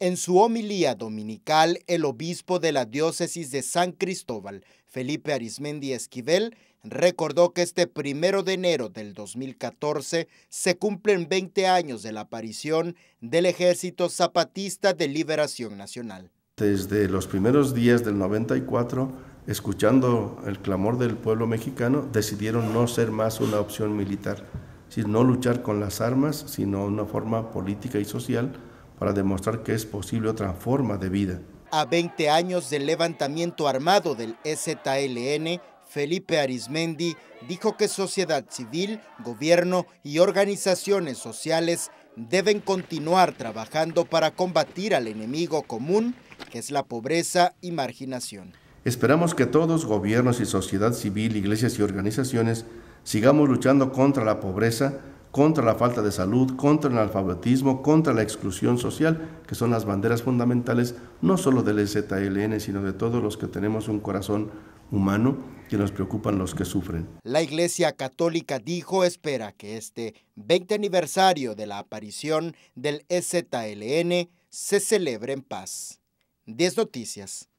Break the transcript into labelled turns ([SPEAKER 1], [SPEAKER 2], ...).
[SPEAKER 1] En su homilía dominical, el obispo de la diócesis de San Cristóbal, Felipe Arismendi Esquivel, recordó que este primero de enero del 2014 se cumplen 20 años de la aparición del Ejército Zapatista de Liberación Nacional.
[SPEAKER 2] Desde los primeros días del 94, escuchando el clamor del pueblo mexicano, decidieron no ser más una opción militar, sino luchar con las armas, sino una forma política y social para demostrar que es posible otra forma de vida.
[SPEAKER 1] A 20 años del levantamiento armado del EZLN, Felipe Arismendi dijo que sociedad civil, gobierno y organizaciones sociales deben continuar trabajando para combatir al enemigo común, que es la pobreza y marginación.
[SPEAKER 2] Esperamos que todos, gobiernos y sociedad civil, iglesias y organizaciones, sigamos luchando contra la pobreza, contra la falta de salud, contra el analfabetismo, contra la exclusión social, que son las banderas fundamentales no solo del EZLN, sino de todos los que tenemos un corazón humano que nos preocupan los que sufren.
[SPEAKER 1] La Iglesia Católica dijo espera que este 20 aniversario de la aparición del EZLN se celebre en paz. 10 noticias.